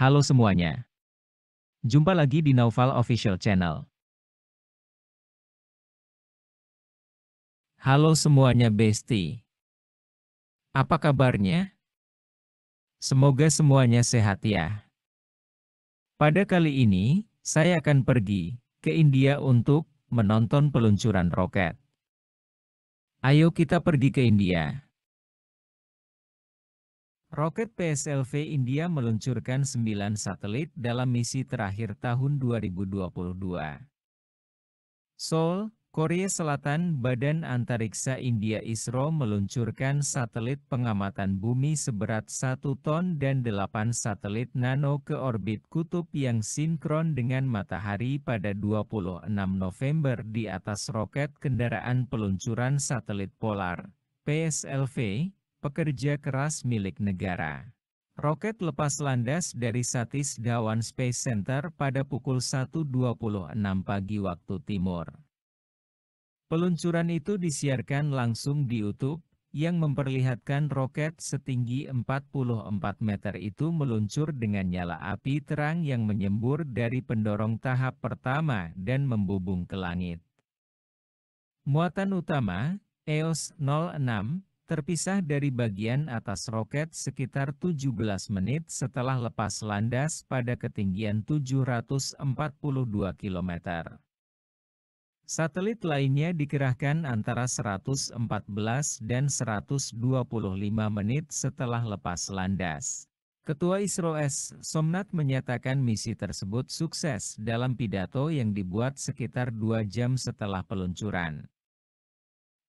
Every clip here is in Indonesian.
Halo semuanya. Jumpa lagi di Naufal Official Channel. Halo semuanya Besti. Apa kabarnya? Semoga semuanya sehat ya. Pada kali ini, saya akan pergi ke India untuk menonton peluncuran roket. Ayo kita pergi ke India. Roket PSLV India meluncurkan 9 satelit dalam misi terakhir tahun 2022. Seoul, Korea Selatan Badan Antariksa India ISRO meluncurkan satelit pengamatan bumi seberat 1 ton dan 8 satelit nano ke orbit kutub yang sinkron dengan matahari pada 26 November di atas roket kendaraan peluncuran satelit polar, PSLV, pekerja keras milik negara. Roket lepas landas dari Satis dawan Space Center pada pukul 1.26 pagi waktu timur. Peluncuran itu disiarkan langsung di YouTube, yang memperlihatkan roket setinggi 44 meter itu meluncur dengan nyala api terang yang menyembur dari pendorong tahap pertama dan membubung ke langit. Muatan utama, EOS 06, terpisah dari bagian atas roket sekitar 17 menit setelah lepas landas pada ketinggian 742 km. Satelit lainnya dikerahkan antara 114 dan 125 menit setelah lepas landas. Ketua ISRO S. Somnat menyatakan misi tersebut sukses dalam pidato yang dibuat sekitar dua jam setelah peluncuran.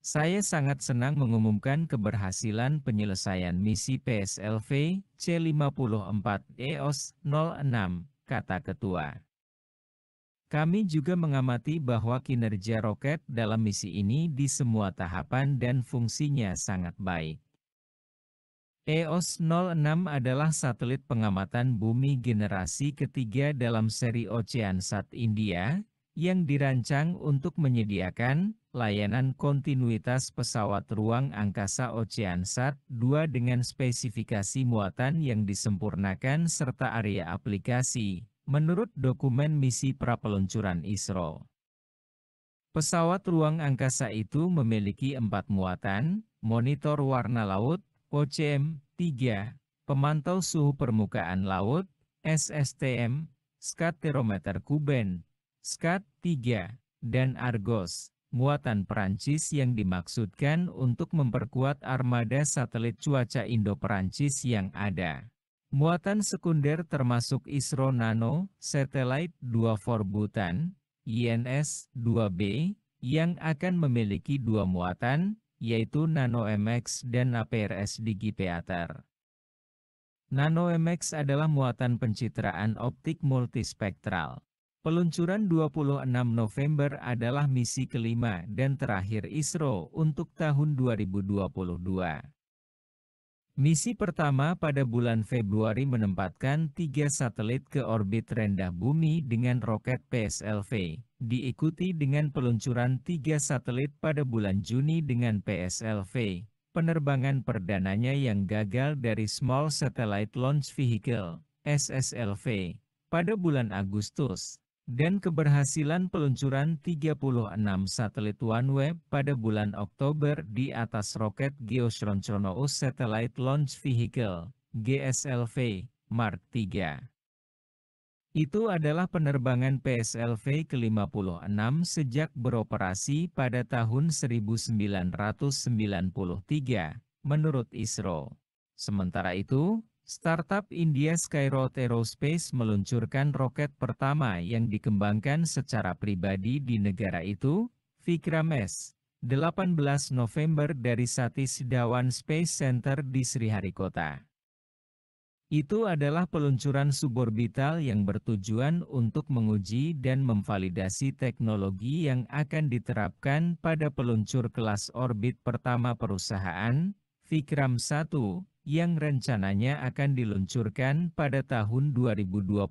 Saya sangat senang mengumumkan keberhasilan penyelesaian misi PSLV C54 EOS 06, kata ketua. Kami juga mengamati bahwa kinerja roket dalam misi ini di semua tahapan dan fungsinya sangat baik. EOS 06 adalah satelit pengamatan bumi generasi ketiga dalam seri Oceansat India, yang dirancang untuk menyediakan layanan kontinuitas pesawat ruang angkasa Oceansat 2 dengan spesifikasi muatan yang disempurnakan serta area aplikasi, menurut dokumen misi prapeluncuran ISRO. Pesawat ruang angkasa itu memiliki empat muatan, monitor warna laut, OCM-3, pemantau suhu permukaan laut, SSTM, skaterometer kuben, SCAT 3 dan Argos muatan Perancis yang dimaksudkan untuk memperkuat armada satelit cuaca Indo-Perancis yang ada. Muatan sekunder termasuk ISRO Nano, Satellite 2 Forbutan, INS-2B, yang akan memiliki dua muatan, yaitu Nano MX dan APRS Digipeater. Nano MX adalah muatan pencitraan optik multispektral. Peluncuran 26 November adalah misi kelima dan terakhir ISRO untuk tahun 2022. Misi pertama pada bulan Februari menempatkan tiga satelit ke orbit rendah bumi dengan roket PSLV, diikuti dengan peluncuran tiga satelit pada bulan Juni dengan PSLV, penerbangan perdananya yang gagal dari Small Satellite Launch Vehicle, SSLV, pada bulan Agustus dan keberhasilan peluncuran 36 satelit OneWeb pada bulan Oktober di atas roket Geosynchronous Satellite Launch Vehicle, GSLV, Mark III. Itu adalah penerbangan PSLV ke-56 sejak beroperasi pada tahun 1993, menurut ISRO. Sementara itu, Startup India Skyroad Aerospace meluncurkan roket pertama yang dikembangkan secara pribadi di negara itu, Vikram S. 18 November dari Satish Dhawan Space Center di Sriharikota. Itu adalah peluncuran suborbital yang bertujuan untuk menguji dan memvalidasi teknologi yang akan diterapkan pada peluncur kelas orbit pertama perusahaan, Vikram 1, yang rencananya akan diluncurkan pada tahun 2023.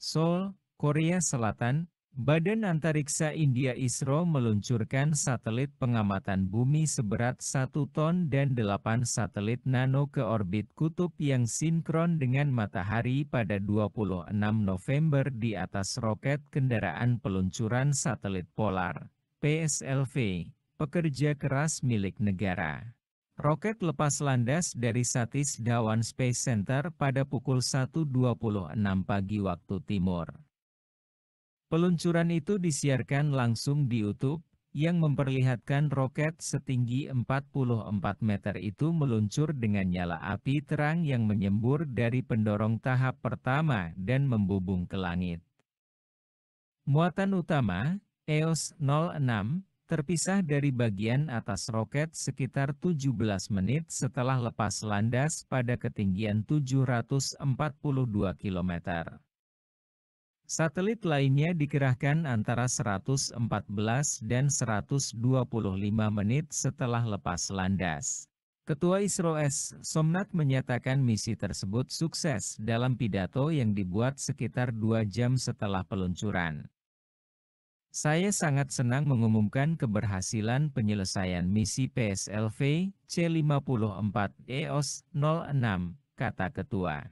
Seoul, Korea Selatan, Badan Antariksa India ISRO meluncurkan satelit pengamatan bumi seberat 1 ton dan 8 satelit nano ke orbit kutub yang sinkron dengan matahari pada 26 November di atas roket kendaraan peluncuran satelit polar, PSLV, pekerja keras milik negara. Roket lepas landas dari Satis Dawan Space Center pada pukul 1.26 pagi waktu timur. Peluncuran itu disiarkan langsung di YouTube, yang memperlihatkan roket setinggi 44 meter itu meluncur dengan nyala api terang yang menyembur dari pendorong tahap pertama dan membubung ke langit. Muatan utama, EOS 06, terpisah dari bagian atas roket sekitar 17 menit setelah lepas landas pada ketinggian 742 km. Satelit lainnya dikerahkan antara 114 dan 125 menit setelah lepas landas. Ketua Isro S. Somnat menyatakan misi tersebut sukses dalam pidato yang dibuat sekitar dua jam setelah peluncuran. Saya sangat senang mengumumkan keberhasilan penyelesaian misi PSLV C54 EOS 06, kata ketua.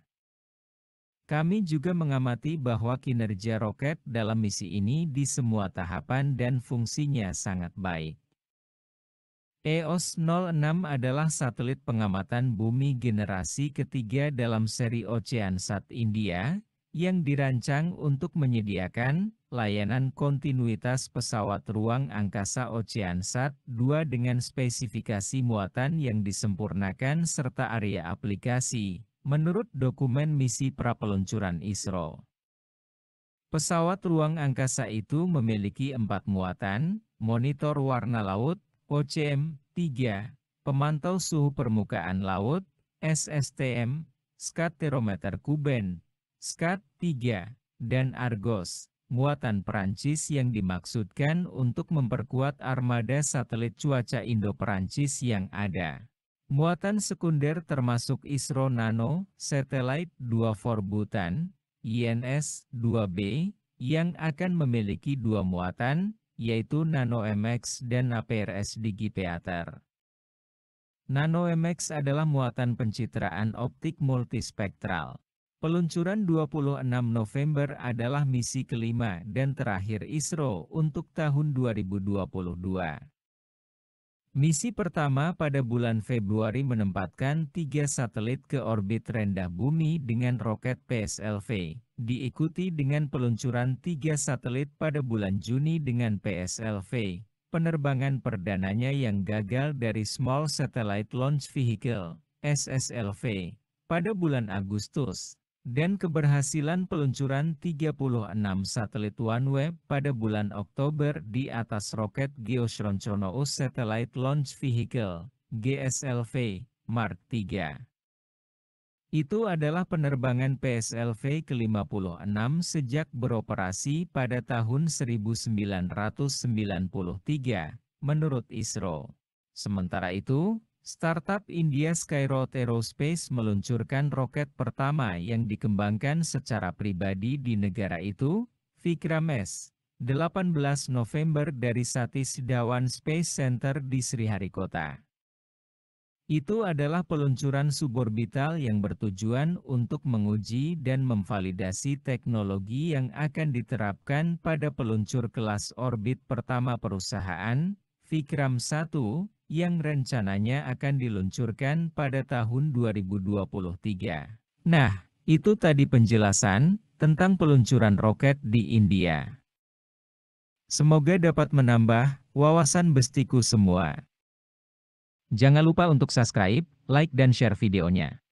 Kami juga mengamati bahwa kinerja roket dalam misi ini di semua tahapan dan fungsinya sangat baik. EOS 06 adalah satelit pengamatan bumi generasi ketiga dalam seri Oceansat India, yang dirancang untuk menyediakan layanan kontinuitas pesawat ruang angkasa Oceansat 2 dengan spesifikasi muatan yang disempurnakan serta area aplikasi, menurut dokumen misi prapeluncuran ISRO. Pesawat ruang angkasa itu memiliki empat muatan, monitor warna laut, OCM-3, pemantau suhu permukaan laut, SSTM, skaterometer kuben, Skat 3, dan Argos, muatan Perancis yang dimaksudkan untuk memperkuat armada satelit cuaca Indo-Perancis yang ada. Muatan sekunder termasuk ISRO Nano, Satellite 2 Forbutan, INS 2B, yang akan memiliki dua muatan, yaitu Nano MX dan APRS Digipeater. Nano MX adalah muatan pencitraan optik multispektral Peluncuran 26 November adalah misi kelima dan terakhir ISRO untuk tahun 2022. Misi pertama pada bulan Februari menempatkan tiga satelit ke orbit rendah bumi dengan roket PSLV, diikuti dengan peluncuran tiga satelit pada bulan Juni dengan PSLV, penerbangan perdananya yang gagal dari Small Satellite Launch Vehicle, SSLV, pada bulan Agustus dan keberhasilan peluncuran 36 satelit OneWeb pada bulan Oktober di atas roket Geosroncono Satellite Launch Vehicle, GSLV, Mark III. Itu adalah penerbangan PSLV ke-56 sejak beroperasi pada tahun 1993, menurut ISRO. Sementara itu, Startup India Skyroad Aerospace meluncurkan roket pertama yang dikembangkan secara pribadi di negara itu, Vikram 18 November dari Satish Dhawan Space Center di Sriharikota. Itu adalah peluncuran suborbital yang bertujuan untuk menguji dan memvalidasi teknologi yang akan diterapkan pada peluncur kelas orbit pertama perusahaan, Vikram 1, yang rencananya akan diluncurkan pada tahun 2023. Nah, itu tadi penjelasan tentang peluncuran roket di India. Semoga dapat menambah wawasan bestiku semua. Jangan lupa untuk subscribe, like dan share videonya.